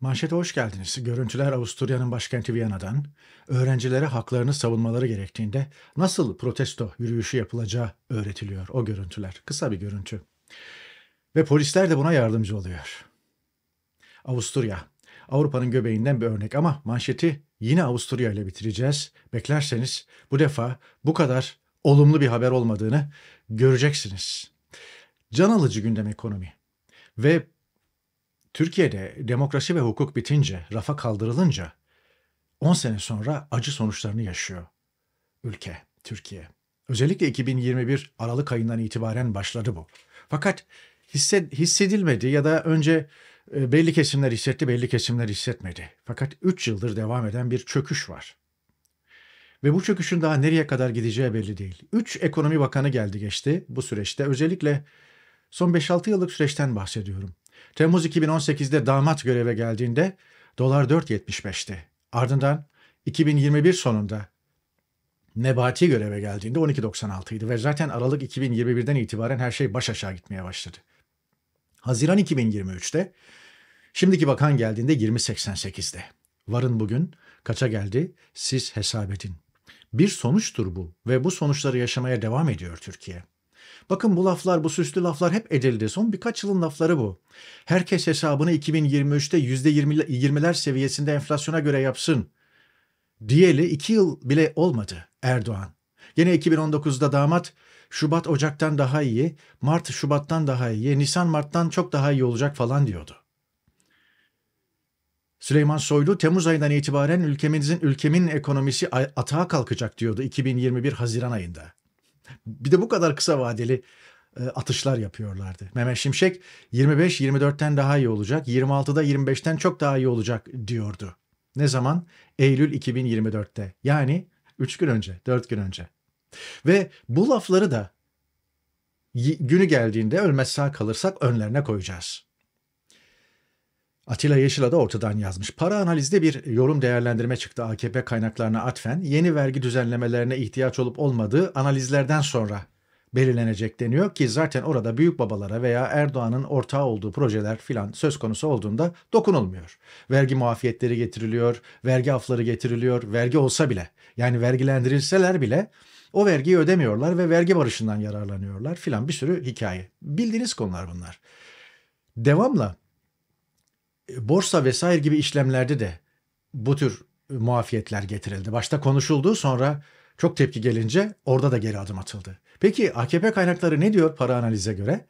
Manşete hoş geldiniz. Görüntüler Avusturya'nın başkenti Viyana'dan. Öğrencilere haklarını savunmaları gerektiğinde nasıl protesto yürüyüşü yapılacağı öğretiliyor o görüntüler. Kısa bir görüntü. Ve polisler de buna yardımcı oluyor. Avusturya. Avrupa'nın göbeğinden bir örnek ama manşeti yine Avusturya ile bitireceğiz. Beklerseniz bu defa bu kadar olumlu bir haber olmadığını göreceksiniz. Can alıcı gündem ekonomi ve Türkiye'de demokrasi ve hukuk bitince, rafa kaldırılınca 10 sene sonra acı sonuçlarını yaşıyor ülke, Türkiye. Özellikle 2021 Aralık ayından itibaren başladı bu. Fakat hissedilmedi ya da önce e, belli kesimler hissetti, belli kesimler hissetmedi. Fakat 3 yıldır devam eden bir çöküş var. Ve bu çöküşün daha nereye kadar gideceği belli değil. 3 ekonomi bakanı geldi geçti bu süreçte. Özellikle son 5-6 yıllık süreçten bahsediyorum. Temmuz 2018'de damat göreve geldiğinde dolar 4.75'ti. Ardından 2021 sonunda Nebati göreve geldiğinde 12.96 ve zaten Aralık 2021'den itibaren her şey baş aşağı gitmeye başladı. Haziran 2023'te şimdiki bakan geldiğinde 20.88'de. Varın bugün kaça geldi siz hesap edin. Bir sonuçtur bu ve bu sonuçları yaşamaya devam ediyor Türkiye. Bakın bu laflar, bu süslü laflar hep edildi. Son birkaç yılın lafları bu. Herkes hesabını 2023'te %20'ler seviyesinde enflasyona göre yapsın. Diyeli 2 yıl bile olmadı Erdoğan. Yine 2019'da damat Şubat Ocak'tan daha iyi, Mart Şubat'tan daha iyi, Nisan Mart'tan çok daha iyi olacak falan diyordu. Süleyman Soylu Temmuz ayından itibaren ülkemizin ülkemin ekonomisi atağa kalkacak diyordu 2021 Haziran ayında. Bir de bu kadar kısa vadeli e, atışlar yapıyorlardı. Mehmet Şimşek 25-24'ten daha iyi olacak, 26'da 25'ten çok daha iyi olacak diyordu. Ne zaman? Eylül 2024'te. Yani 3 gün önce, 4 gün önce. Ve bu lafları da günü geldiğinde ölmez sağ kalırsak önlerine koyacağız. Atilla Yeşil'a da ortadan yazmış. Para analizde bir yorum değerlendirme çıktı AKP kaynaklarına atfen. Yeni vergi düzenlemelerine ihtiyaç olup olmadığı analizlerden sonra belirlenecek deniyor ki zaten orada büyük babalara veya Erdoğan'ın ortağı olduğu projeler filan söz konusu olduğunda dokunulmuyor. Vergi muafiyetleri getiriliyor, vergi afları getiriliyor, vergi olsa bile yani vergilendirilseler bile o vergiyi ödemiyorlar ve vergi barışından yararlanıyorlar filan bir sürü hikaye. Bildiğiniz konular bunlar. Devamla e, borsa vesaire gibi işlemlerde de bu tür e, muafiyetler getirildi. Başta konuşuldu sonra çok tepki gelince orada da geri adım atıldı. Peki AKP kaynakları ne diyor para analize göre?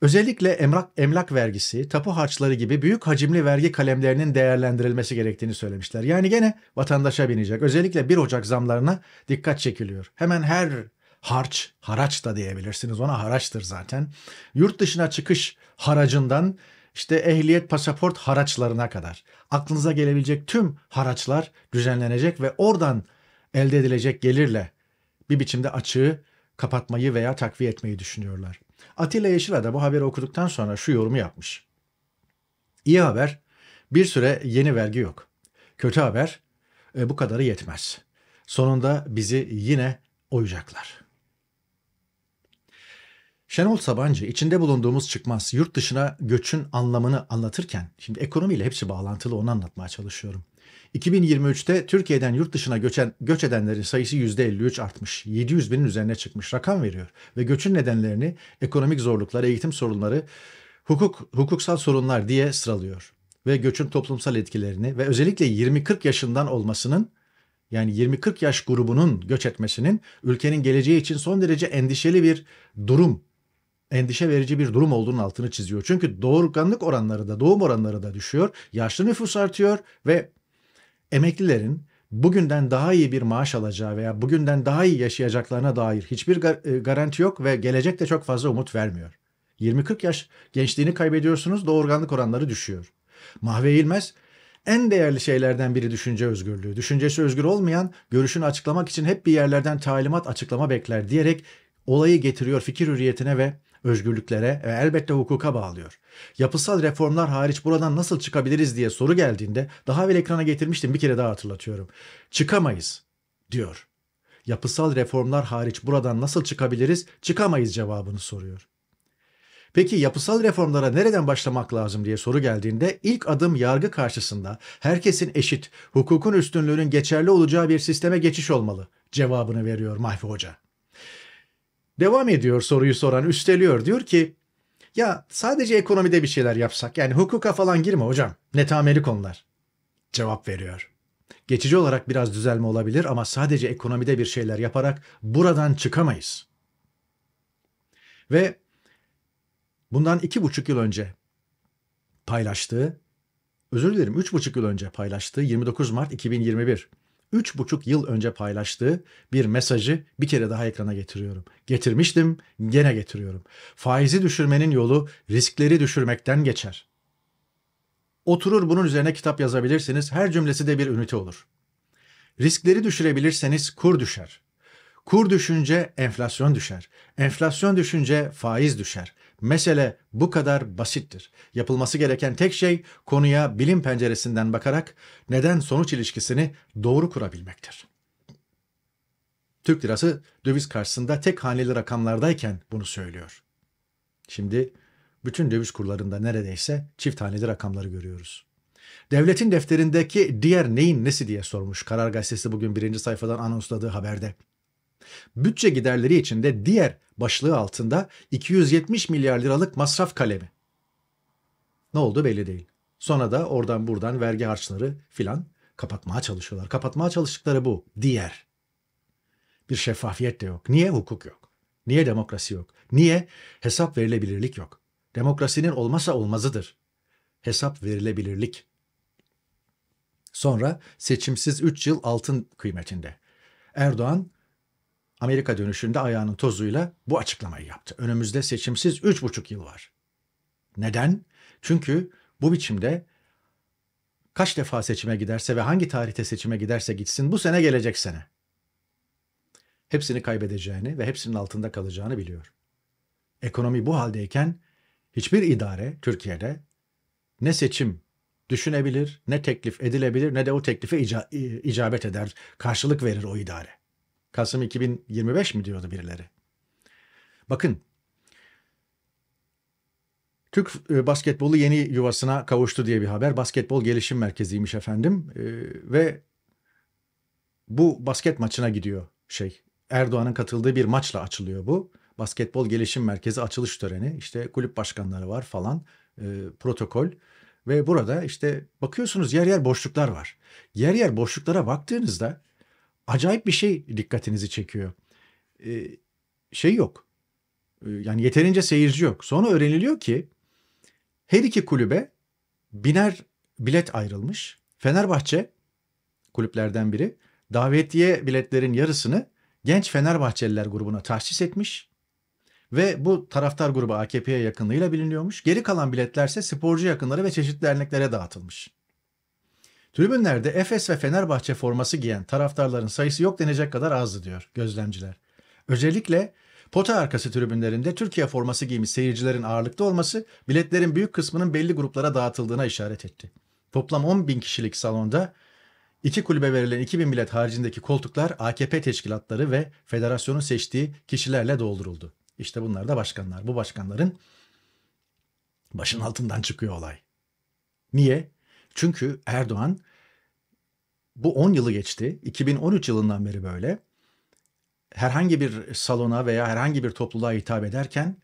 Özellikle emlak, emlak vergisi, tapu harçları gibi büyük hacimli vergi kalemlerinin değerlendirilmesi gerektiğini söylemişler. Yani gene vatandaşa binecek. Özellikle 1 Ocak zamlarına dikkat çekiliyor. Hemen her harç, haraç da diyebilirsiniz ona haraçtır zaten. Yurt dışına çıkış haracından işte ehliyet, pasaport haraçlarına kadar aklınıza gelebilecek tüm haraçlar düzenlenecek ve oradan elde edilecek gelirle bir biçimde açığı kapatmayı veya takviye etmeyi düşünüyorlar. Atilla Yeşil'a da bu haberi okuduktan sonra şu yorumu yapmış. İyi haber, bir süre yeni vergi yok. Kötü haber, e, bu kadarı yetmez. Sonunda bizi yine oyacaklar.'' Şenol Sabancı içinde bulunduğumuz çıkmaz yurt dışına göçün anlamını anlatırken, şimdi ekonomiyle hepsi bağlantılı onu anlatmaya çalışıyorum. 2023'te Türkiye'den yurt dışına göçen, göç edenlerin sayısı %53 artmış. 700 binin üzerine çıkmış rakam veriyor. Ve göçün nedenlerini ekonomik zorluklar, eğitim sorunları, hukuk, hukuksal sorunlar diye sıralıyor. Ve göçün toplumsal etkilerini ve özellikle 20-40 yaşından olmasının yani 20-40 yaş grubunun göç etmesinin ülkenin geleceği için son derece endişeli bir durum endişe verici bir durum olduğunu altını çiziyor. Çünkü doğurganlık oranları da doğum oranları da düşüyor. Yaşlı nüfus artıyor ve emeklilerin bugünden daha iyi bir maaş alacağı veya bugünden daha iyi yaşayacaklarına dair hiçbir e, garanti yok ve gelecek de çok fazla umut vermiyor. 20-40 yaş gençliğini kaybediyorsunuz, doğurganlık oranları düşüyor. Mahve Eğilmez en değerli şeylerden biri düşünce özgürlüğü. Düşüncesi özgür olmayan görüşünü açıklamak için hep bir yerlerden talimat açıklama bekler diyerek olayı getiriyor fikir hürriyetine ve özgürlüklere ve elbette hukuka bağlıyor. Yapısal reformlar hariç buradan nasıl çıkabiliriz diye soru geldiğinde daha evvel ekrana getirmiştim bir kere daha hatırlatıyorum. Çıkamayız diyor. Yapısal reformlar hariç buradan nasıl çıkabiliriz? Çıkamayız cevabını soruyor. Peki yapısal reformlara nereden başlamak lazım diye soru geldiğinde ilk adım yargı karşısında herkesin eşit, hukukun üstünlüğünün geçerli olacağı bir sisteme geçiş olmalı cevabını veriyor Mahfi Hoca. Devam ediyor soruyu soran, üsteliyor. Diyor ki ya sadece ekonomide bir şeyler yapsak. Yani hukuka falan girme hocam. Netameli konular. Cevap veriyor. Geçici olarak biraz düzelme olabilir ama sadece ekonomide bir şeyler yaparak buradan çıkamayız. Ve bundan iki buçuk yıl önce paylaştığı, özür dilerim üç buçuk yıl önce paylaştığı 29 Mart 2021 3,5 yıl önce paylaştığı bir mesajı bir kere daha ekrana getiriyorum. Getirmiştim, gene getiriyorum. Faizi düşürmenin yolu riskleri düşürmekten geçer. Oturur bunun üzerine kitap yazabilirsiniz. Her cümlesi de bir ünite olur. Riskleri düşürebilirseniz kur düşer. Kur düşünce enflasyon düşer. Enflasyon düşünce faiz düşer. Mesele bu kadar basittir. Yapılması gereken tek şey konuya bilim penceresinden bakarak neden sonuç ilişkisini doğru kurabilmektir. Türk lirası döviz karşısında tek haneli rakamlardayken bunu söylüyor. Şimdi bütün döviz kurlarında neredeyse çift haneli rakamları görüyoruz. Devletin defterindeki diğer neyin nesi diye sormuş Karar Gazetesi bugün birinci sayfadan anonsladığı haberde. Bütçe giderleri içinde diğer başlığı altında 270 milyar liralık masraf kalemi. Ne oldu belli değil. Sonra da oradan buradan vergi harçları filan kapatmaya çalışıyorlar. Kapatmaya çalıştıkları bu. Diğer. Bir şeffafiyet de yok. Niye hukuk yok? Niye demokrasi yok? Niye hesap verilebilirlik yok? Demokrasinin olmasa olmazıdır. Hesap verilebilirlik. Sonra seçimsiz 3 yıl altın kıymetinde. Erdoğan Amerika dönüşünde ayağının tozuyla bu açıklamayı yaptı. Önümüzde seçimsiz 3,5 yıl var. Neden? Çünkü bu biçimde kaç defa seçime giderse ve hangi tarihte seçime giderse gitsin bu sene gelecek sene. Hepsini kaybedeceğini ve hepsinin altında kalacağını biliyor. Ekonomi bu haldeyken hiçbir idare Türkiye'de ne seçim düşünebilir, ne teklif edilebilir ne de o teklife icabet eder, karşılık verir o idare. Kasım 2025 mi diyordu birileri? Bakın Türk e, basketbolu yeni yuvasına kavuştu diye bir haber. Basketbol gelişim merkeziymiş efendim. Ee, ve bu basket maçına gidiyor şey. Erdoğan'ın katıldığı bir maçla açılıyor bu. Basketbol gelişim merkezi açılış töreni. İşte kulüp başkanları var falan. E, protokol. Ve burada işte bakıyorsunuz yer yer boşluklar var. Yer yer boşluklara baktığınızda acayip bir şey dikkatinizi çekiyor. Ee, şey yok. Ee, yani yeterince seyirci yok. Sonra öğreniliyor ki her iki kulübe biner bilet ayrılmış. Fenerbahçe kulüplerden biri davetiye biletlerin yarısını genç Fenerbahçeliler grubuna tahsis etmiş ve bu taraftar grubu AKP'ye yakınlığıyla biliniyormuş. Geri kalan biletlerse sporcu yakınları ve çeşitli derneklere dağıtılmış. Tribünlerde Efes ve Fenerbahçe forması giyen taraftarların sayısı yok denecek kadar azdı diyor gözlemciler. Özellikle pota arkası tribünlerinde Türkiye forması giymiş seyircilerin ağırlıkta olması biletlerin büyük kısmının belli gruplara dağıtıldığına işaret etti. Toplam 10 bin kişilik salonda iki kulübe verilen 2 bin bilet haricindeki koltuklar AKP teşkilatları ve federasyonun seçtiği kişilerle dolduruldu. İşte bunlar da başkanlar. Bu başkanların başın altından çıkıyor olay. Niye? Çünkü Erdoğan bu 10 yılı geçti. 2013 yılından beri böyle. Herhangi bir salona veya herhangi bir topluluğa hitap ederken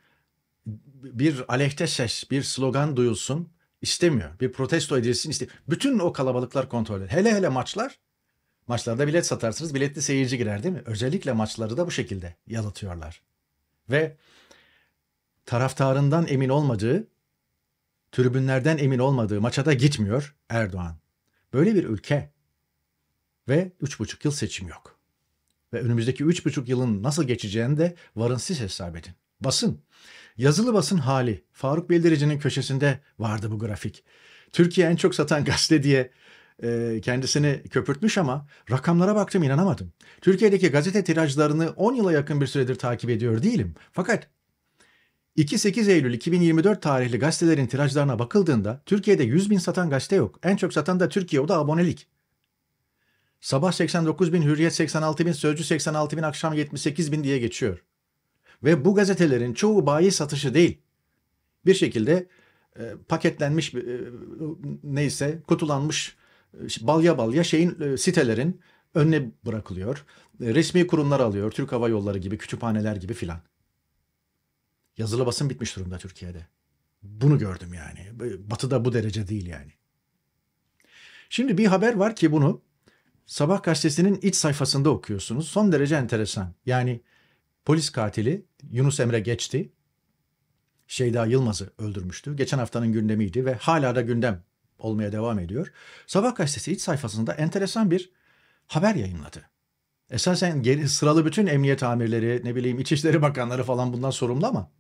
bir aleyhte ses, bir slogan duyulsun istemiyor. Bir protesto edilsin istemiyor. Bütün o kalabalıklar kontrol ediyor. Hele hele maçlar. Maçlarda bilet satarsınız, biletli seyirci girer değil mi? Özellikle maçları da bu şekilde yalıtıyorlar. Ve taraftarından emin olmadığı tribünlerden emin olmadığı maça da gitmiyor Erdoğan. Böyle bir ülke ve 3,5 yıl seçim yok. Ve önümüzdeki 3,5 yılın nasıl geçeceğini de varın siz hesap edin. Basın. Yazılı basın hali. Faruk Bildirici'nin köşesinde vardı bu grafik. Türkiye en çok satan gazete diye e, kendisini köpürtmüş ama rakamlara baktım inanamadım. Türkiye'deki gazete tirajlarını 10 yıla yakın bir süredir takip ediyor değilim. Fakat 2-8 Eylül 2024 tarihli gazetelerin tirajlarına bakıldığında Türkiye'de 100 bin satan gazete yok. En çok satan da Türkiye o da abonelik. Sabah 89 bin, Hürriyet 86 bin, Sözcü 86 bin, akşam 78 bin diye geçiyor. Ve bu gazetelerin çoğu bayi satışı değil. Bir şekilde e, paketlenmiş e, neyse kutulanmış e, balya balya şeyin e, sitelerin önüne bırakılıyor. E, resmi kurumlar alıyor. Türk Hava Yolları gibi, kütüphaneler gibi filan. Yazılı basın bitmiş durumda Türkiye'de. Bunu gördüm yani. Batı'da bu derece değil yani. Şimdi bir haber var ki bunu Sabah gazetesinin iç sayfasında okuyorsunuz. Son derece enteresan. Yani polis katili Yunus Emre Geçti, Şeyda Yılmaz'ı öldürmüştü. Geçen haftanın gündemiydi ve hala da gündem olmaya devam ediyor. Sabah gazetesi iç sayfasında enteresan bir haber yayınladı. Esasen geri, sıralı bütün emniyet amirleri, ne bileyim İçişleri Bakanları falan bundan sorumlu ama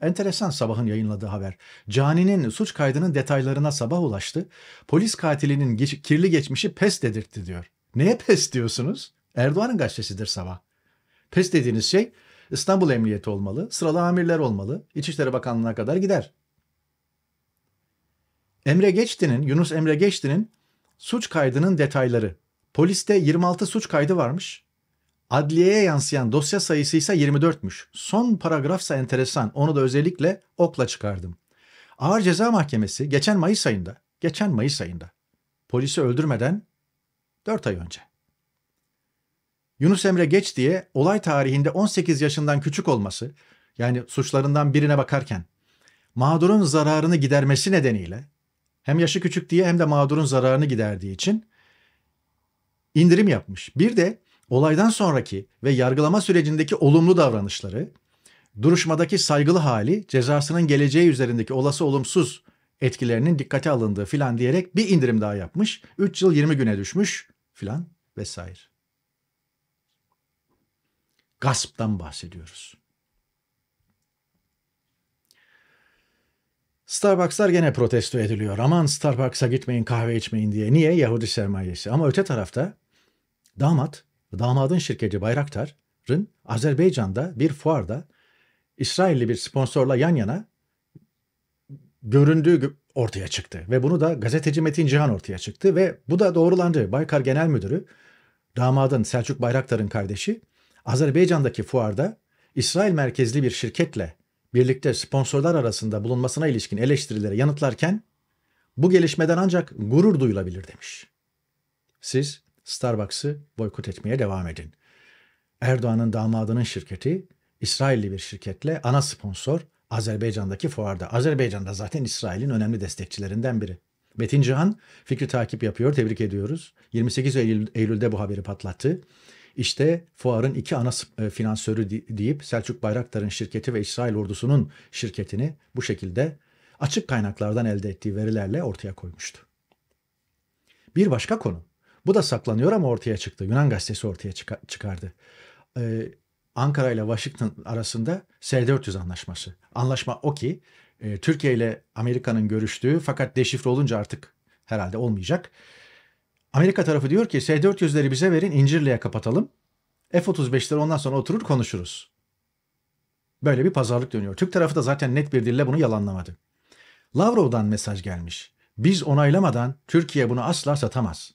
Enteresan sabahın yayınladığı haber. Cani'nin suç kaydının detaylarına sabah ulaştı. Polis katilinin geç, kirli geçmişi pes dedirtti diyor. Neye pes diyorsunuz? Erdoğan'ın gazetesidir sabah. Pes dediğiniz şey İstanbul Emniyeti olmalı, sıralı amirler olmalı, İçişleri Bakanlığı'na kadar gider. Emre Geçti'nin, Yunus Emre Geçti'nin suç kaydının detayları. Poliste 26 suç kaydı varmış. Adliyeye yansıyan dosya sayısı ise 24'müş. Son paragrafsa enteresan. Onu da özellikle okla çıkardım. Ağır Ceza Mahkemesi geçen Mayıs ayında, geçen Mayıs ayında polisi öldürmeden 4 ay önce. Yunus Emre Geç diye olay tarihinde 18 yaşından küçük olması, yani suçlarından birine bakarken mağdurun zararını gidermesi nedeniyle hem yaşı küçük diye hem de mağdurun zararını giderdiği için indirim yapmış. Bir de olaydan sonraki ve yargılama sürecindeki olumlu davranışları, duruşmadaki saygılı hali, cezasının geleceği üzerindeki olası olumsuz etkilerinin dikkate alındığı filan diyerek bir indirim daha yapmış. 3 yıl 20 güne düşmüş filan vesaire. Gasptan bahsediyoruz. Starbucks'lar gene protesto ediliyor. Aman Starbucks'a gitmeyin kahve içmeyin diye. Niye? Yahudi sermayesi. Ama öte tarafta damat damadın şirketi Bayraktar'ın Azerbaycan'da bir fuarda İsrailli bir sponsorla yan yana göründüğü ortaya çıktı. Ve bunu da gazeteci Metin Cihan ortaya çıktı ve bu da doğrulandı. Baykar Genel Müdürü, damadın Selçuk Bayraktar'ın kardeşi, Azerbaycan'daki fuarda İsrail merkezli bir şirketle birlikte sponsorlar arasında bulunmasına ilişkin eleştirilere yanıtlarken bu gelişmeden ancak gurur duyulabilir demiş. Siz Starbucks'ı boykot etmeye devam edin. Erdoğan'ın damadının şirketi İsrailli bir şirketle ana sponsor Azerbaycan'daki fuarda. Azerbaycan'da zaten İsrail'in önemli destekçilerinden biri. Metin Cihan fikri takip yapıyor. Tebrik ediyoruz. 28 Eylül, Eylül'de bu haberi patlattı. İşte fuarın iki ana e, finansörü deyip Selçuk Bayraktar'ın şirketi ve İsrail ordusunun şirketini bu şekilde açık kaynaklardan elde ettiği verilerle ortaya koymuştu. Bir başka konu. Bu da saklanıyor ama ortaya çıktı. Yunan gazetesi ortaya çıkardı. Ee, Ankara ile Washington arasında S-400 anlaşması. Anlaşma o ki e, Türkiye ile Amerika'nın görüştüğü fakat deşifre olunca artık herhalde olmayacak. Amerika tarafı diyor ki S-400'leri bize verin İncirli'ye kapatalım. F-35'leri ondan sonra oturur konuşuruz. Böyle bir pazarlık dönüyor. Türk tarafı da zaten net bir dille bunu yalanlamadı. Lavrov'dan mesaj gelmiş. Biz onaylamadan Türkiye bunu asla satamaz.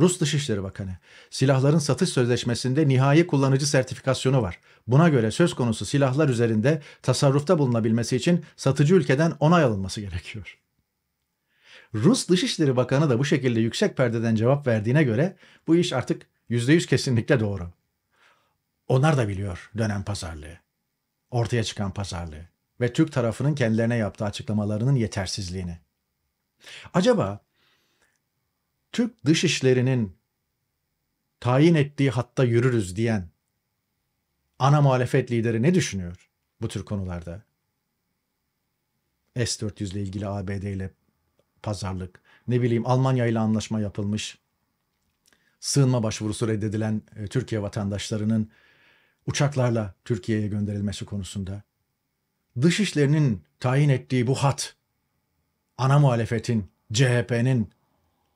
Rus Dışişleri Bakanı, silahların satış sözleşmesinde nihai kullanıcı sertifikasyonu var. Buna göre söz konusu silahlar üzerinde tasarrufta bulunabilmesi için satıcı ülkeden onay alınması gerekiyor. Rus Dışişleri Bakanı da bu şekilde yüksek perdeden cevap verdiğine göre bu iş artık %100 kesinlikle doğru. Onlar da biliyor dönem pazarlığı, ortaya çıkan pazarlığı ve Türk tarafının kendilerine yaptığı açıklamalarının yetersizliğini. Acaba Türk Dışişleri'nin tayin ettiği hatta yürürüz diyen ana muhalefet lideri ne düşünüyor bu tür konularda? S-400 ile ilgili ABD ile pazarlık, ne bileyim Almanya ile anlaşma yapılmış, sığınma başvurusu reddedilen e, Türkiye vatandaşlarının uçaklarla Türkiye'ye gönderilmesi konusunda. Dışişlerinin tayin ettiği bu hat, ana muhalefetin, CHP'nin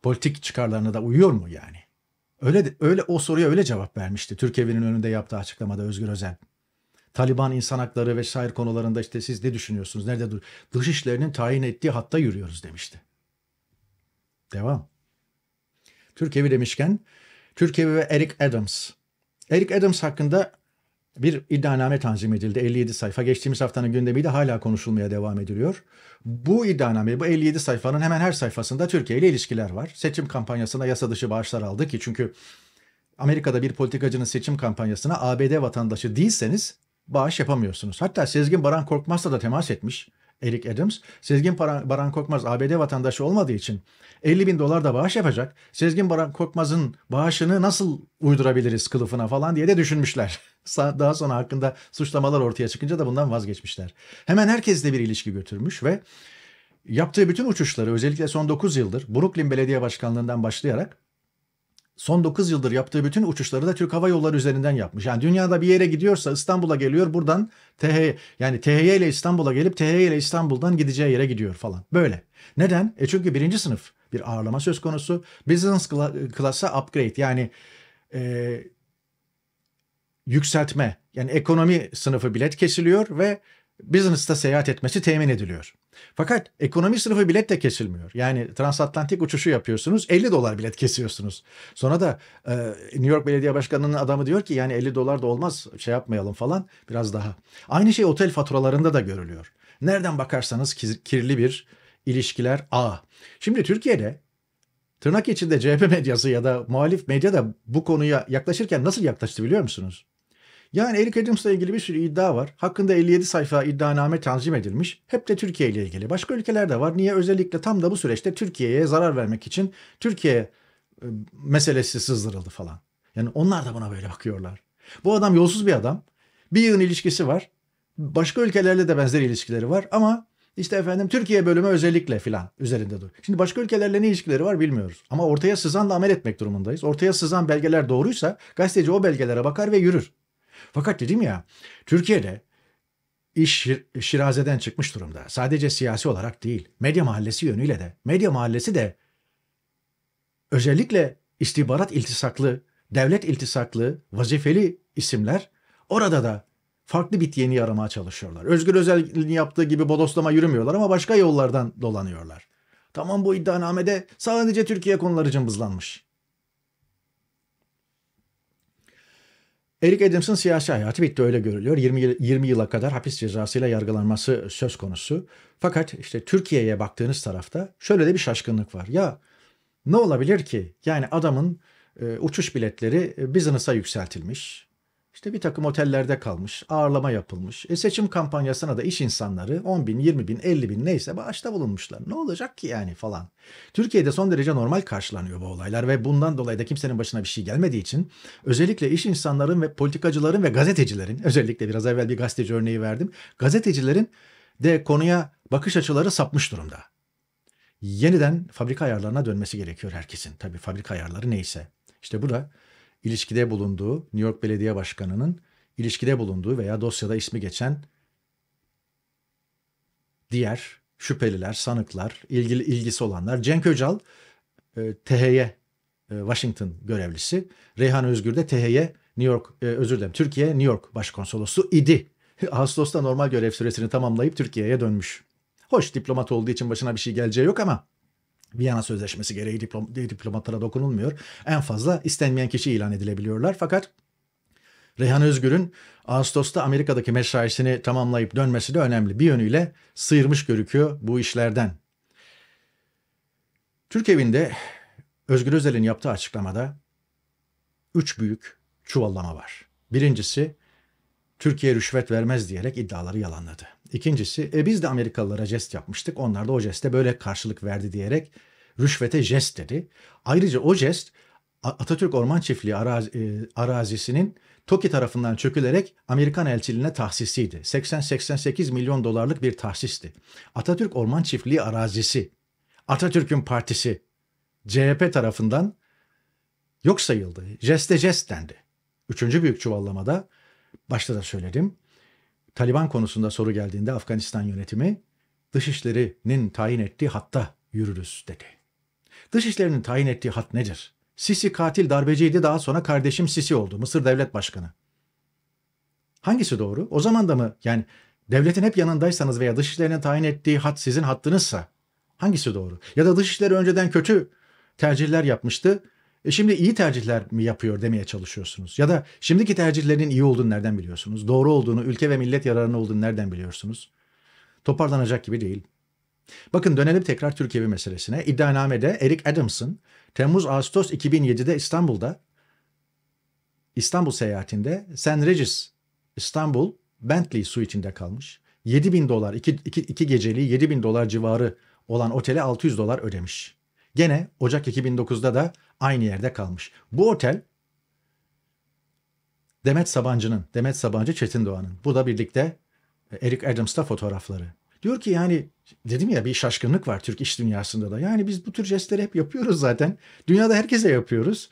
politik çıkarlarına da uyuyor mu yani? Öyle de, öyle o soruya öyle cevap vermişti Türkiye'nin önünde yaptığı açıklamada Özgür Özel. Taliban insan hakları ve şair konularında işte siz ne düşünüyorsunuz? Nerede dur? Dışişlerinin tayin ettiği hatta yürüyoruz demişti. Devam. Türkiye'vi demişken Türkiye'vi ve Eric Adams. Eric Adams hakkında bir iddianame tanzim edildi. 57 sayfa. Geçtiğimiz haftanın gündemi de hala konuşulmaya devam ediliyor. Bu iddianame, bu 57 sayfanın hemen her sayfasında Türkiye ile ilişkiler var. Seçim kampanyasına yasa dışı bağışlar aldı ki çünkü Amerika'da bir politikacının seçim kampanyasına ABD vatandaşı değilseniz bağış yapamıyorsunuz. Hatta Sezgin Baran Korkmaz'la da temas etmiş. Eric Adams, Sezgin Baran Kokmaz ABD vatandaşı olmadığı için 50 bin dolar da bağış yapacak. Sezgin Baran Kokmaz'ın bağışını nasıl uydurabiliriz kılıfına falan diye de düşünmüşler. Daha sonra hakkında suçlamalar ortaya çıkınca da bundan vazgeçmişler. Hemen herkesle bir ilişki götürmüş ve yaptığı bütün uçuşları özellikle son 9 yıldır Brooklyn Belediye Başkanlığından başlayarak son 9 yıldır yaptığı bütün uçuşları da Türk Hava Yolları üzerinden yapmış. Yani dünyada bir yere gidiyorsa İstanbul'a geliyor buradan TH yani THY ile İstanbul'a gelip THY ile İstanbul'dan gideceği yere gidiyor falan. Böyle. Neden? E çünkü birinci sınıf bir ağırlama söz konusu. Business class'a upgrade yani e, yükseltme yani ekonomi sınıfı bilet kesiliyor ve business'ta seyahat etmesi temin ediliyor. Fakat ekonomi sınıfı bilet de kesilmiyor. Yani transatlantik uçuşu yapıyorsunuz 50 dolar bilet kesiyorsunuz. Sonra da e, New York Belediye Başkanı'nın adamı diyor ki yani 50 dolar da olmaz şey yapmayalım falan biraz daha. Aynı şey otel faturalarında da görülüyor. Nereden bakarsanız kirli bir ilişkiler A. Şimdi Türkiye'de tırnak içinde CHP medyası ya da muhalif medya da bu konuya yaklaşırken nasıl yaklaştı biliyor musunuz? Yani Eric Adams'la ilgili bir sürü iddia var. Hakkında 57 sayfa iddianame tanzim edilmiş. Hep de Türkiye ile ilgili. Başka ülkeler de var. Niye özellikle tam da bu süreçte Türkiye'ye zarar vermek için Türkiye e, meselesi sızdırıldı falan. Yani onlar da buna böyle bakıyorlar. Bu adam yolsuz bir adam. Bir yığın ilişkisi var. Başka ülkelerle de benzer ilişkileri var ama işte efendim Türkiye bölümü özellikle filan üzerinde dur. Şimdi başka ülkelerle ne ilişkileri var bilmiyoruz. Ama ortaya sızanla amel etmek durumundayız. Ortaya sızan belgeler doğruysa gazeteci o belgelere bakar ve yürür. Fakat dedim ya Türkiye'de iş şir, şirazeden çıkmış durumda. Sadece siyasi olarak değil, medya mahallesi yönüyle de. Medya mahallesi de özellikle istihbarat iltisaklı, devlet iltisaklı, vazifeli isimler orada da farklı bit yeni aramaya çalışıyorlar. Özgür Özel'in yaptığı gibi bodoslama yürümüyorlar ama başka yollardan dolanıyorlar. Tamam bu iddianamede sadece Türkiye konuları cımbızlanmış. Eric Adams'ın siyasi hayatı bitti öyle görülüyor. 20, 20 yıla kadar hapis cezasıyla yargılanması söz konusu. Fakat işte Türkiye'ye baktığınız tarafta şöyle de bir şaşkınlık var. Ya ne olabilir ki? Yani adamın e, uçuş biletleri e, business'a yükseltilmiş. İşte bir takım otellerde kalmış, ağırlama yapılmış. E seçim kampanyasına da iş insanları 10 bin, 20 bin, 50 bin neyse bağışta bulunmuşlar. Ne olacak ki yani falan. Türkiye'de son derece normal karşılanıyor bu olaylar ve bundan dolayı da kimsenin başına bir şey gelmediği için özellikle iş insanların ve politikacıların ve gazetecilerin özellikle biraz evvel bir gazeteci örneği verdim. Gazetecilerin de konuya bakış açıları sapmış durumda. Yeniden fabrika ayarlarına dönmesi gerekiyor herkesin. Tabii fabrika ayarları neyse. İşte bu da ilişkide bulunduğu, New York Belediye Başkanı'nın ilişkide bulunduğu veya dosyada ismi geçen diğer şüpheliler, sanıklar, ilgili ilgisi olanlar. Cenk Öcal e, THY e, Washington görevlisi, Reyhan Özgür de THY New York e, özür dilerim Türkiye New York Başkonsolosu idi. Ağustos'ta normal görev süresini tamamlayıp Türkiye'ye dönmüş. Hoş diplomat olduğu için başına bir şey geleceği yok ama Viyana Sözleşmesi gereği diplom diplomatlara dokunulmuyor. En fazla istenmeyen kişi ilan edilebiliyorlar. Fakat Reyhan Özgür'ün Ağustos'ta Amerika'daki meşaisini tamamlayıp dönmesi de önemli. Bir yönüyle sıyırmış görüküyor bu işlerden. Türk evinde Özgür Özel'in yaptığı açıklamada üç büyük çuvallama var. Birincisi Türkiye rüşvet vermez diyerek iddiaları yalanladı. İkincisi e biz de Amerikalılara jest yapmıştık. Onlar da o jeste böyle karşılık verdi diyerek rüşvete jest dedi. Ayrıca o jest Atatürk Orman Çiftliği arazi, e, arazisinin TOKİ tarafından çökülerek Amerikan elçiliğine tahsisiydi. 80-88 milyon dolarlık bir tahsisti. Atatürk Orman Çiftliği arazisi, Atatürk'ün partisi CHP tarafından yok sayıldı. Jeste jest dendi. Üçüncü büyük çuvallamada başta da söyledim. Taliban konusunda soru geldiğinde Afganistan yönetimi Dışişleri'nin tayin ettiği hatta yürürüz dedi. Dışişleri'nin tayin ettiği hat nedir? Sisi katil darbeciydi daha sonra kardeşim Sisi oldu Mısır Devlet Başkanı. Hangisi doğru? O zaman da mı yani devletin hep yanındaysanız veya dışişlerinin tayin ettiği hat sizin hattınızsa hangisi doğru? Ya da dışişleri önceden kötü tercihler yapmıştı. E şimdi iyi tercihler mi yapıyor demeye çalışıyorsunuz? Ya da şimdiki tercihlerinin iyi olduğunu nereden biliyorsunuz? Doğru olduğunu, ülke ve millet yararına olduğunu nereden biliyorsunuz? Toparlanacak gibi değil. Bakın dönelim tekrar Türkiye bir meselesine. İddianamede Eric Adamson, Temmuz-Ağustos 2007'de İstanbul'da, İstanbul seyahatinde St. Regis, İstanbul, Bentley Suite'inde kalmış. 7 bin dolar, 2 geceliği 7 bin dolar civarı olan otele 600 dolar ödemiş. Gene Ocak 2009'da da aynı yerde kalmış. Bu otel Demet Sabancı'nın, Demet Sabancı Çetin Doğan'ın. Bu da birlikte e, Eric Adams'ta fotoğrafları. Diyor ki yani dedim ya bir şaşkınlık var Türk iş dünyasında da. Yani biz bu tür jestleri hep yapıyoruz zaten. Dünyada herkese yapıyoruz.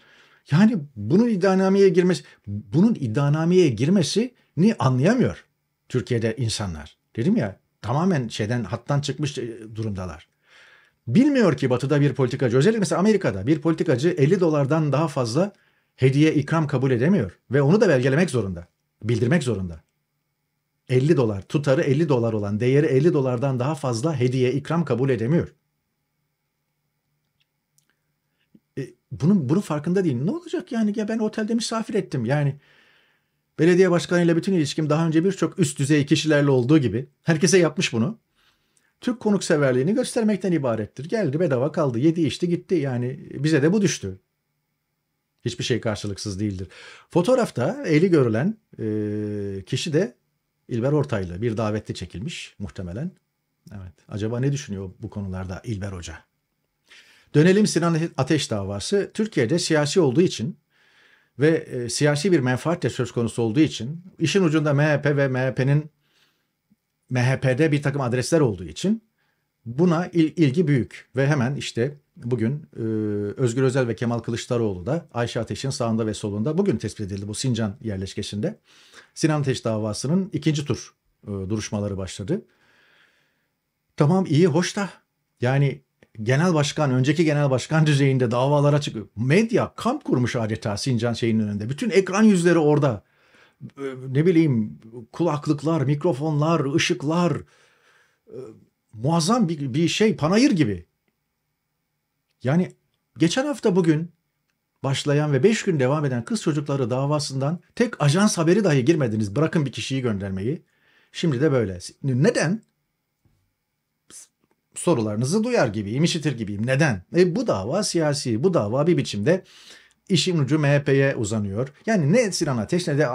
Yani bunun iddianameye girmesi, bunun iddianameye girmesini anlayamıyor Türkiye'de insanlar. Dedim ya tamamen şeyden hattan çıkmış e, durumdalar. Bilmiyor ki batıda bir politikacı özellikle mesela Amerika'da bir politikacı 50 dolardan daha fazla hediye ikram kabul edemiyor ve onu da belgelemek zorunda. Bildirmek zorunda. 50 dolar tutarı 50 dolar olan değeri 50 dolardan daha fazla hediye ikram kabul edemiyor. E, bunun bunun farkında değil. Ne olacak yani ya ben otelde misafir ettim. Yani belediye başkanıyla bütün ilişkim daha önce birçok üst düzey kişilerle olduğu gibi herkese yapmış bunu. Türk konukseverliğini göstermekten ibarettir. Geldi bedava kaldı. Yedi içti gitti. Yani bize de bu düştü. Hiçbir şey karşılıksız değildir. Fotoğrafta eli görülen e, kişi de İlber Ortaylı. Bir davette çekilmiş muhtemelen. Evet. Acaba ne düşünüyor bu konularda İlber Hoca? Dönelim Sinan Ateş davası. Türkiye'de siyasi olduğu için ve e, siyasi bir menfaat de söz konusu olduğu için işin ucunda MHP ve MHP'nin MHP'de bir takım adresler olduğu için buna il, ilgi büyük ve hemen işte bugün e, Özgür Özel ve Kemal Kılıçdaroğlu da Ayşe Ateş'in sağında ve solunda bugün tespit edildi bu Sincan yerleşkesinde. Sinan Ateş davasının ikinci tur e, duruşmaları başladı. Tamam iyi hoş da yani genel başkan, önceki genel başkan düzeyinde davalara çıkıyor. Medya kamp kurmuş adeta Sincan şeyinin önünde. Bütün ekran yüzleri orada ne bileyim kulaklıklar, mikrofonlar, ışıklar e, muazzam bir, bir şey panayır gibi. Yani geçen hafta bugün başlayan ve 5 gün devam eden kız çocukları davasından tek ajans haberi dahi girmediniz. Bırakın bir kişiyi göndermeyi. Şimdi de böyle. Neden? Sorularınızı duyar gibiyim, işitir gibiyim. Neden? E, bu dava siyasi, bu dava bir biçimde İşin ucu MHP'ye uzanıyor. Yani ne Sinan Ateş ne de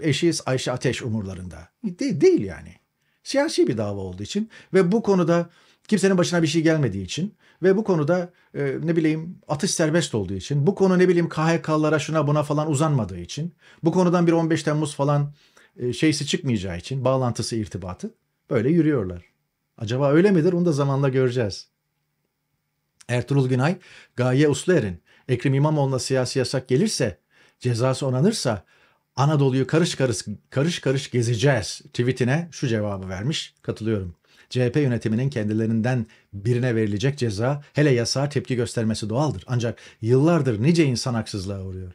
eşi Ayşe Ateş umurlarında. De- değil yani. Siyasi bir dava olduğu için ve bu konuda kimsenin başına bir şey gelmediği için ve bu konuda e, ne bileyim atış serbest olduğu için, bu konu ne bileyim KHK'lara şuna buna falan uzanmadığı için, bu konudan bir 15 Temmuz falan e, şeysi çıkmayacağı için, bağlantısı, irtibatı böyle yürüyorlar. Acaba öyle midir? Onu da zamanla göreceğiz. Ertuğrul Günay, Gaye Usluer'in Ekrem İmamoğlu'na siyasi yasak gelirse, cezası onanırsa Anadolu'yu karış karış karış karış gezeceğiz tweetine şu cevabı vermiş. Katılıyorum. CHP yönetiminin kendilerinden birine verilecek ceza hele yasağa tepki göstermesi doğaldır. Ancak yıllardır nice insan haksızlığa uğruyor.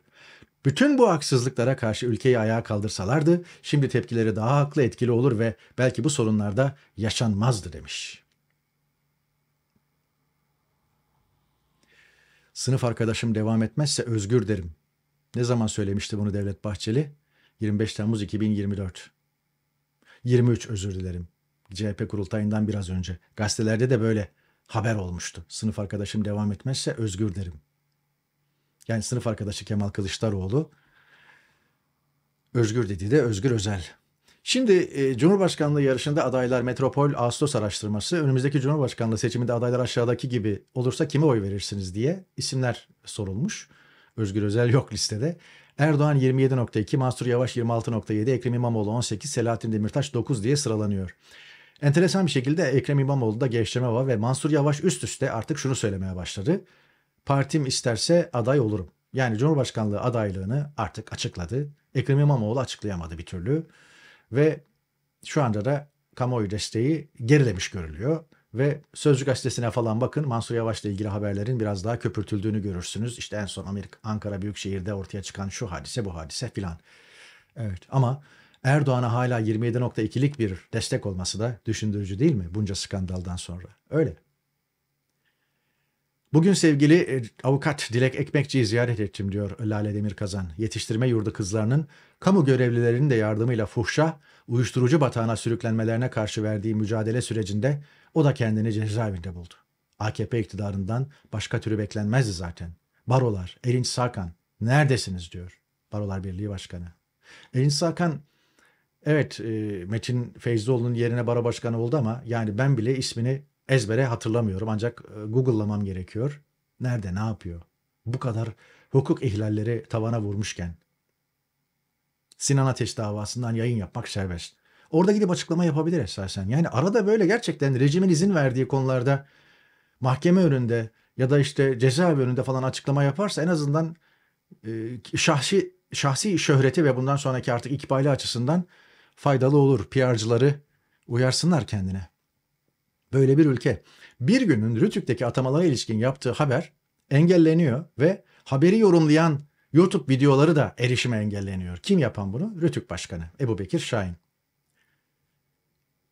Bütün bu haksızlıklara karşı ülkeyi ayağa kaldırsalardı şimdi tepkileri daha haklı etkili olur ve belki bu sorunlarda yaşanmazdı demiş. Sınıf arkadaşım devam etmezse özgür derim. Ne zaman söylemişti bunu Devlet Bahçeli? 25 Temmuz 2024. 23 özür dilerim. CHP kurultayından biraz önce. Gazetelerde de böyle haber olmuştu. Sınıf arkadaşım devam etmezse özgür derim. Yani sınıf arkadaşı Kemal Kılıçdaroğlu özgür dedi de Özgür Özel. Şimdi e, Cumhurbaşkanlığı yarışında adaylar Metropol Ağustos araştırması önümüzdeki Cumhurbaşkanlığı seçiminde adaylar aşağıdaki gibi olursa kime oy verirsiniz diye isimler sorulmuş. Özgür Özel yok listede. Erdoğan 27.2, Mansur Yavaş 26.7, Ekrem İmamoğlu 18, Selahattin Demirtaş 9 diye sıralanıyor. Enteresan bir şekilde Ekrem İmamoğlu da gevşeme var ve Mansur Yavaş üst üste artık şunu söylemeye başladı. Partim isterse aday olurum. Yani Cumhurbaşkanlığı adaylığını artık açıkladı. Ekrem İmamoğlu açıklayamadı bir türlü ve şu anda da kamuoyu desteği gerilemiş görülüyor. Ve Sözcü Gazetesi'ne falan bakın Mansur Yavaş'la ilgili haberlerin biraz daha köpürtüldüğünü görürsünüz. İşte en son Amerika, Ankara Büyükşehir'de ortaya çıkan şu hadise bu hadise filan. Evet ama Erdoğan'a hala 27.2'lik bir destek olması da düşündürücü değil mi bunca skandaldan sonra? Öyle. Bugün sevgili e, avukat Dilek Ekmekçi'yi ziyaret ettim diyor Lale Kazan. Yetiştirme yurdu kızlarının kamu görevlilerinin de yardımıyla fuhşa, uyuşturucu batağına sürüklenmelerine karşı verdiği mücadele sürecinde o da kendini cezaevinde buldu. AKP iktidarından başka türü beklenmezdi zaten. Barolar, Erinç Sakan, neredesiniz diyor Barolar Birliği Başkanı. Erinç Sakan, evet e, Metin Feyzioğlu'nun yerine baro başkanı oldu ama yani ben bile ismini ezbere hatırlamıyorum ancak e, Google'lamam gerekiyor. Nerede ne yapıyor? Bu kadar hukuk ihlalleri tavana vurmuşken. Sinan Ateş davasından yayın yapmak serbest. Orada gidip açıklama yapabilir esasen. Yani arada böyle gerçekten rejimin izin verdiği konularda mahkeme önünde ya da işte cezaevi önünde falan açıklama yaparsa en azından e, şahsi şahsi şöhreti ve bundan sonraki artık ikbali açısından faydalı olur. PR'cıları uyarsınlar kendine böyle bir ülke. Bir günün Rütük'teki atamalara ilişkin yaptığı haber engelleniyor ve haberi yorumlayan YouTube videoları da erişime engelleniyor. Kim yapan bunu? Rütük Başkanı Ebu Bekir Şahin.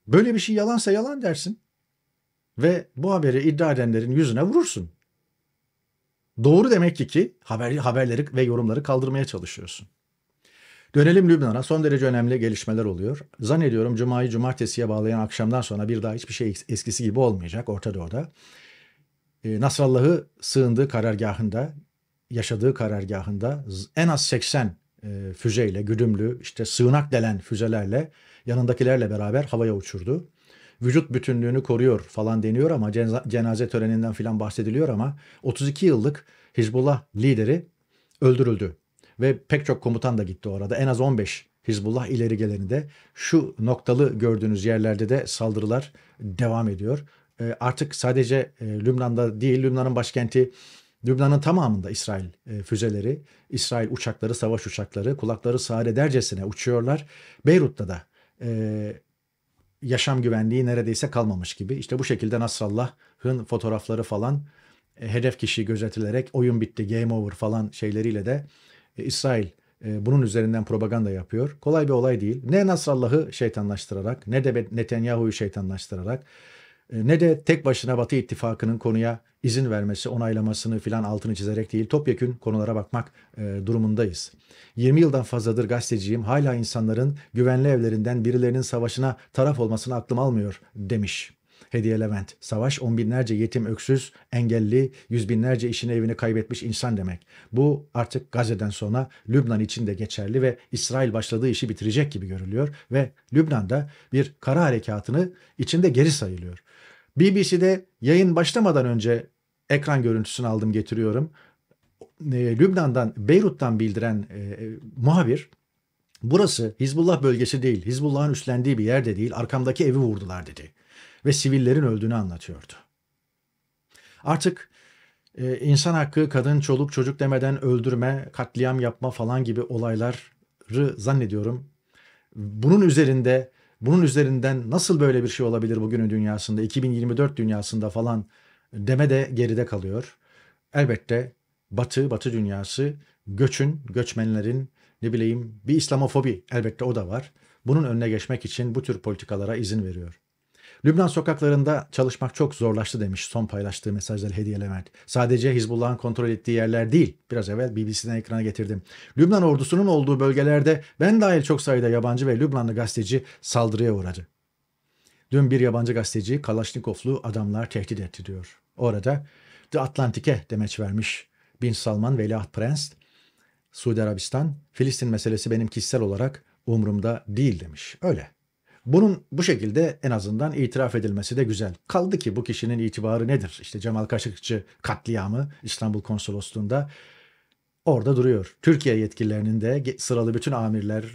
Böyle bir şey yalansa yalan dersin ve bu haberi iddia edenlerin yüzüne vurursun. Doğru demek ki ki haber, haberleri ve yorumları kaldırmaya çalışıyorsun. Dönelim Lübnan'a. Son derece önemli gelişmeler oluyor. Zannediyorum Cuma'yı Cumartesi'ye bağlayan akşamdan sonra bir daha hiçbir şey eskisi gibi olmayacak Orta Doğu'da. Ee, Nasrallah'ı sığındığı karargahında, yaşadığı karargahında en az 80 e, füzeyle, güdümlü, işte sığınak delen füzelerle, yanındakilerle beraber havaya uçurdu. Vücut bütünlüğünü koruyor falan deniyor ama cenaze töreninden filan bahsediliyor ama 32 yıllık Hizbullah lideri öldürüldü ve pek çok komutan da gitti orada. En az 15 Hizbullah ileri geleni de şu noktalı gördüğünüz yerlerde de saldırılar devam ediyor. Ee, artık sadece e, Lübnan'da değil Lübnan'ın başkenti Lübnan'ın tamamında İsrail e, füzeleri, İsrail uçakları, savaş uçakları kulakları sağır edercesine uçuyorlar. Beyrut'ta da e, yaşam güvenliği neredeyse kalmamış gibi. İşte bu şekilde Nasrallah'ın fotoğrafları falan hedef kişi gözetilerek oyun bitti, game over falan şeyleriyle de e, İsrail e, bunun üzerinden propaganda yapıyor. Kolay bir olay değil. Ne Nasrallah'ı şeytanlaştırarak ne de Netanyahu'yu şeytanlaştırarak e, ne de tek başına Batı ittifakının konuya izin vermesi, onaylamasını filan altını çizerek değil, topyekün konulara bakmak durumundayız. 20 yıldan fazladır gazeteciyim, hala insanların güvenli evlerinden birilerinin savaşına taraf olmasını aklım almıyor demiş. Hediye Levent. Savaş on binlerce yetim öksüz, engelli, yüz binlerce işini evini kaybetmiş insan demek. Bu artık Gazze'den sonra Lübnan için de geçerli ve İsrail başladığı işi bitirecek gibi görülüyor ve Lübnan'da bir kara harekatını içinde geri sayılıyor. BBC'de yayın başlamadan önce ekran görüntüsünü aldım getiriyorum. E, Lübnan'dan, Beyrut'tan bildiren e, e, muhabir Burası Hizbullah bölgesi değil, Hizbullah'ın üstlendiği bir yer de değil, arkamdaki evi vurdular dedi ve sivillerin öldüğünü anlatıyordu. Artık e, insan hakkı, kadın, çoluk, çocuk demeden öldürme, katliam yapma falan gibi olayları zannediyorum. Bunun üzerinde, bunun üzerinden nasıl böyle bir şey olabilir bugünün dünyasında, 2024 dünyasında falan deme de geride kalıyor. Elbette Batı, Batı dünyası göçün, göçmenlerin ne bileyim bir İslamofobi elbette o da var. Bunun önüne geçmek için bu tür politikalara izin veriyor. Lübnan sokaklarında çalışmak çok zorlaştı demiş son paylaştığı mesajları Hediye Levent. Sadece Hizbullah'ın kontrol ettiği yerler değil. Biraz evvel BBC'den ekrana getirdim. Lübnan ordusunun olduğu bölgelerde ben dahil çok sayıda yabancı ve Lübnanlı gazeteci saldırıya uğradı. Dün bir yabancı gazeteci Kalaşnikovlu adamlar tehdit etti diyor. Orada The Atlantic'e demeç vermiş Bin Salman Veliaht Prens, Suudi Arabistan, Filistin meselesi benim kişisel olarak umurumda değil demiş. Öyle. Bunun bu şekilde en azından itiraf edilmesi de güzel. Kaldı ki bu kişinin itibarı nedir? İşte Cemal Kaşıkçı katliamı İstanbul Konsolosluğu'nda orada duruyor. Türkiye yetkililerinin de sıralı bütün amirler, e,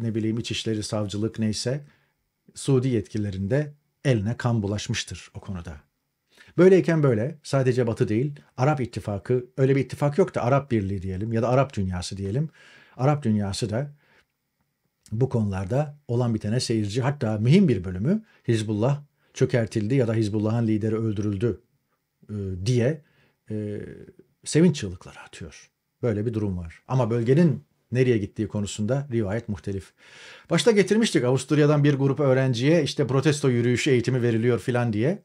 ne bileyim içişleri, savcılık neyse Suudi yetkililerinde eline kan bulaşmıştır o konuda. Böyleyken böyle sadece Batı değil Arap İttifakı öyle bir ittifak yok da Arap Birliği diyelim ya da Arap dünyası diyelim. Arap dünyası da bu konularda olan bitene seyirci hatta mühim bir bölümü Hizbullah çökertildi ya da Hizbullah'ın lideri öldürüldü e, diye e, sevinç çığlıkları atıyor. Böyle bir durum var. Ama bölgenin nereye gittiği konusunda rivayet muhtelif. Başta getirmiştik Avusturya'dan bir grup öğrenciye işte protesto yürüyüşü eğitimi veriliyor filan diye.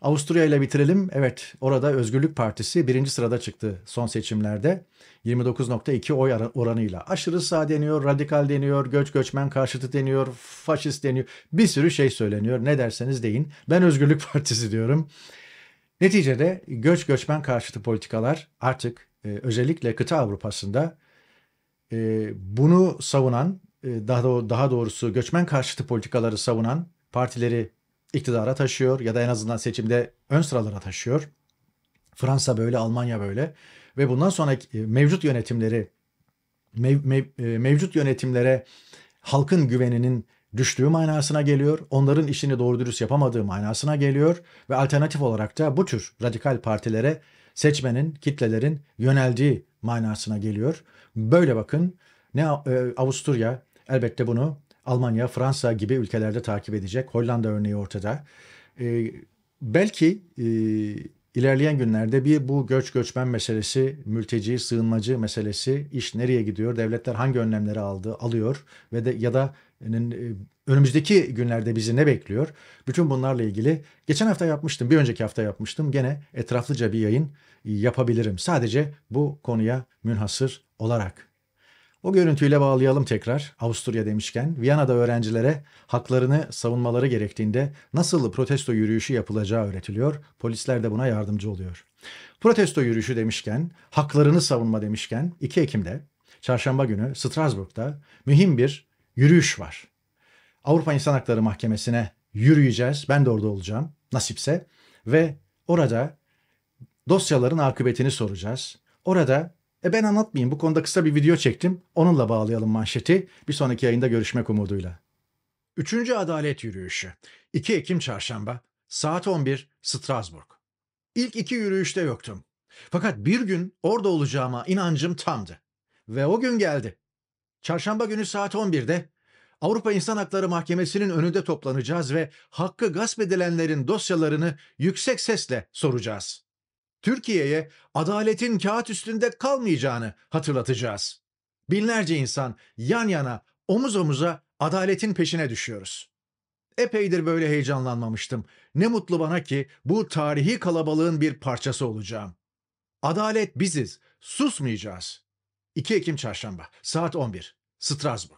Avusturya ile bitirelim. Evet orada Özgürlük Partisi birinci sırada çıktı son seçimlerde. 29.2 oy oranıyla. Aşırı sağ deniyor, radikal deniyor, göç göçmen karşıtı deniyor, faşist deniyor. Bir sürü şey söyleniyor. Ne derseniz deyin. Ben Özgürlük Partisi diyorum. Neticede göç göçmen karşıtı politikalar artık e, özellikle kıta Avrupa'sında e, bunu savunan, e, daha, daha doğrusu göçmen karşıtı politikaları savunan partileri iktidara taşıyor ya da en azından seçimde ön sıralara taşıyor. Fransa böyle, Almanya böyle ve bundan sonraki e, mevcut yönetimleri mev, mev, e, mevcut yönetimlere halkın güveninin düştüğü manasına geliyor. Onların işini doğru dürüst yapamadığı manasına geliyor ve alternatif olarak da bu tür radikal partilere seçmenin, kitlelerin yöneldiği manasına geliyor. Böyle bakın ne e, Avusturya elbette bunu Almanya, Fransa gibi ülkelerde takip edecek. Hollanda örneği ortada. E, belki e, ilerleyen günlerde bir bu göç göçmen meselesi, mülteci, sığınmacı meselesi, iş nereye gidiyor, devletler hangi önlemleri aldı, alıyor ve de ya da e, e, önümüzdeki günlerde bizi ne bekliyor? Bütün bunlarla ilgili geçen hafta yapmıştım, bir önceki hafta yapmıştım. Gene etraflıca bir yayın yapabilirim. Sadece bu konuya münhasır olarak. O görüntüyle bağlayalım tekrar. Avusturya demişken Viyana'da öğrencilere haklarını savunmaları gerektiğinde nasıl protesto yürüyüşü yapılacağı öğretiliyor. Polisler de buna yardımcı oluyor. Protesto yürüyüşü demişken, haklarını savunma demişken 2 Ekim'de çarşamba günü Strasbourg'da mühim bir yürüyüş var. Avrupa İnsan Hakları Mahkemesi'ne yürüyeceğiz. Ben de orada olacağım nasipse ve orada dosyaların akıbetini soracağız. Orada e ben anlatmayayım. Bu konuda kısa bir video çektim. Onunla bağlayalım manşeti. Bir sonraki yayında görüşmek umuduyla. Üçüncü Adalet Yürüyüşü 2 Ekim Çarşamba saat 11 Strasbourg. İlk iki yürüyüşte yoktum. Fakat bir gün orada olacağıma inancım tamdı. Ve o gün geldi. Çarşamba günü saat 11'de Avrupa İnsan Hakları Mahkemesi'nin önünde toplanacağız ve hakkı gasp edilenlerin dosyalarını yüksek sesle soracağız. Türkiye'ye adaletin kağıt üstünde kalmayacağını hatırlatacağız. Binlerce insan yan yana, omuz omuza adaletin peşine düşüyoruz. Epeydir böyle heyecanlanmamıştım. Ne mutlu bana ki bu tarihi kalabalığın bir parçası olacağım. Adalet biziz, susmayacağız. 2 Ekim Çarşamba, saat 11, Strasbourg.